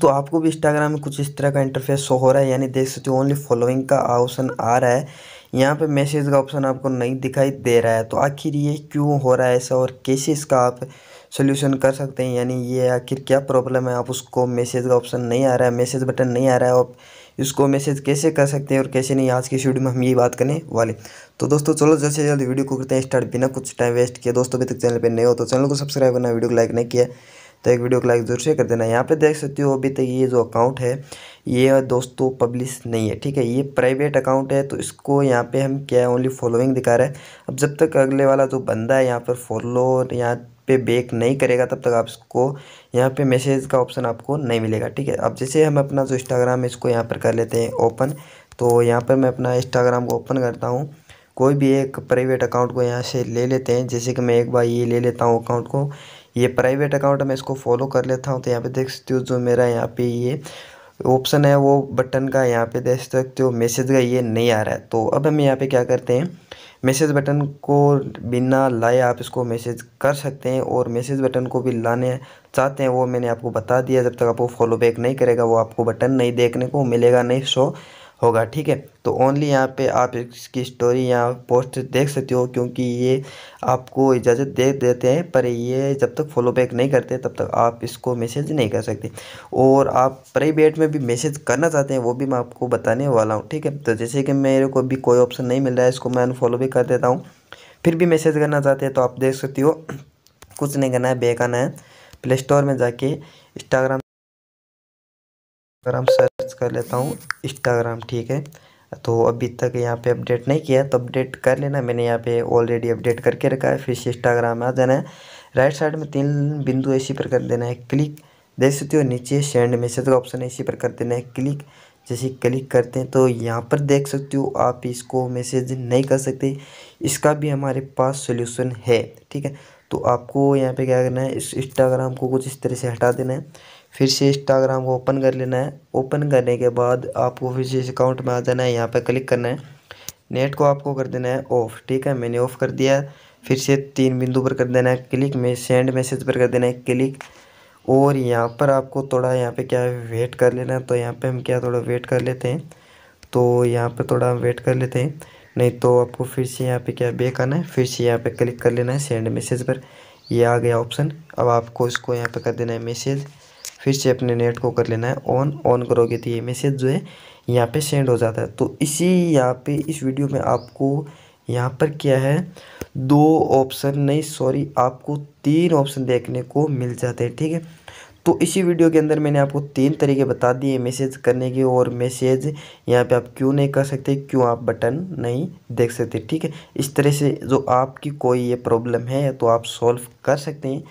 तो आपको भी इंस्टाग्राम में कुछ इस तरह का इंटरफेस शो हो रहा है यानी देख सकते हो ओनली फॉलोइंग का ऑप्शन आ रहा है यहाँ पे मैसेज का ऑप्शन आपको नहीं दिखाई दे रहा है तो आखिर ये क्यों हो रहा है ऐसा और कैसे इसका आप सोल्यूशन कर सकते हैं यानी ये आखिर क्या प्रॉब्लम है आप उसको मैसेज का ऑप्शन नहीं आ रहा है मैसेज बटन नहीं आ रहा है आप इसको मैसेज कैसे कर सकते हैं और कैसे नहीं आज की वीडियो में हम ये बात करने वाले तो दोस्तों चलो जल्द से जल्द वीडियो को करते हैं स्टार्ट बिना कुछ टाइम वेस्ट किया दोस्तों अभी तक चैनल पर नहीं हो तो चैनल को सब्सक्राइब करना वीडियो को लाइक नहीं किया तो एक वीडियो को लाइक ज़रूर शेयर कर देना यहाँ पे देख सकते हो अभी तक ये जो अकाउंट है ये दोस्तों पब्लिश नहीं है ठीक है ये प्राइवेट अकाउंट है तो इसको यहाँ पे हम क्या है ओनली फॉलोइंग दिखा रहे हैं अब जब तक अगले वाला जो बंदा है यहाँ पर फॉलो यहाँ पे बेक नहीं करेगा तब तक आप इसको यहाँ पे मैसेज का ऑप्शन आपको नहीं मिलेगा ठीक है अब जैसे हम अपना जो इंस्टाग्राम है इसको यहाँ पर कर लेते हैं ओपन तो यहाँ पर मैं अपना इंस्टाग्राम को ओपन करता हूँ कोई भी एक प्राइवेट अकाउंट को यहाँ से ले लेते हैं जैसे कि मैं एक बार ये ले लेता हूँ अकाउंट को ये प्राइवेट अकाउंट मैं इसको फॉलो कर लेता हूँ तो यहाँ पे देख सकते हो जो मेरा यहाँ पे ये ऑप्शन है वो बटन का यहाँ पे देख सकते हो मैसेज का ये नहीं आ रहा है तो अब हम यहाँ पे क्या करते हैं मैसेज बटन को बिना लाए आप इसको मैसेज कर सकते हैं और मैसेज बटन को भी लाने चाहते हैं वो मैंने आपको बता दिया जब तक आप वो फॉलो बैक नहीं करेगा वो आपको बटन नहीं देखने को मिलेगा नहीं सो होगा ठीक है तो ओनली यहाँ पे आप इसकी स्टोरी या पोस्ट देख सकते हो क्योंकि ये आपको इजाज़त दे देते हैं पर ये जब तक फॉलो बैक नहीं करते तब तक आप इसको मैसेज नहीं कर सकते और आप प्राइवेट में भी मैसेज करना चाहते हैं वो भी मैं आपको बताने वाला हूँ ठीक है तो जैसे कि मेरे को भी कोई ऑप्शन नहीं मिल रहा है इसको मैं अनफॉलो भी कर देता हूँ फिर भी मैसेज करना चाहते हैं तो आप देख सकती हो कुछ नहीं करना है बेकाना है प्ले स्टोर में जाके इंस्टाग्राम इंस्टाग्राम सर्च कर लेता हूँ इंस्टाग्राम ठीक है तो अभी तक यहाँ पे अपडेट नहीं किया तो अपडेट कर लेना मैंने यहाँ पे ऑलरेडी अपडेट करके रखा है फिर से इंस्टाग्राम आ जाना है राइट साइड में तीन बिंदु इसी पर कर देना है क्लिक देख सकते हो नीचे सेंड मैसेज का ऑप्शन है इसी पर कर देना है क्लिक जैसे क्लिक करते हैं तो यहाँ पर देख सकते हो आप इसको मैसेज नहीं कर सकते इसका भी हमारे पास सोल्यूशन है ठीक है तो आपको यहाँ पे क्या करना है इस इंस्टाग्राम को कुछ इस तरह से हटा देना है फिर से इंस्टाग्राम को ओपन कर लेना है ओपन करने के बाद आपको फिर से इस अकाउंट में आ जाना है यहाँ पर क्लिक करना है नेट को आपको कर देना है ऑफ़ ठीक है मैंने ऑफ़ कर दिया फिर से तीन बिंदु पर कर देना है क्लिक में सेंड मैसेज पर कर देना है क्लिक और यहाँ पर आपको थोड़ा यहाँ पे क्या है वेट कर लेना है तो यहाँ पे हम क्या थोड़ा वेट कर लेते हैं तो यहाँ पे थोड़ा हम वेट कर लेते हैं नहीं तो आपको फिर से यहाँ पे क्या बेक आना है फिर से यहाँ पे क्लिक कर लेना है सेंड मैसेज पर ये आ गया ऑप्शन अब आपको इसको यहाँ पे कर देना है मैसेज फिर से अपने नेट को कर लेना है ऑन ऑन करोगे तो ये मैसेज जो है यहाँ पे सेंड हो जाता है तो इसी यहाँ पे इस वीडियो में आपको यहाँ पर क्या है दो ऑप्शन नहीं सॉरी आपको तीन ऑप्शन देखने को मिल जाते हैं ठीक है तो इसी वीडियो के अंदर मैंने आपको तीन तरीके बता दिए मैसेज करने के और मैसेज यहाँ पे आप क्यों नहीं कर सकते क्यों आप बटन नहीं देख सकते ठीक है इस तरह से जो आपकी कोई ये प्रॉब्लम है तो आप सॉल्व कर सकते हैं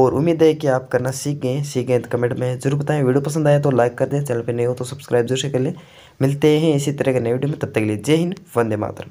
और उम्मीद है कि आप करना सीख गए सीख गए तो कमेंट में जरूर बताएं वीडियो पसंद आए तो लाइक कर दें चैनल पर नहीं हो तो सब्सक्राइब जरूर से कर लें मिलते हैं इसी तरह के नए वीडियो में तब तक के लिए जय हिंद वंदे मातरम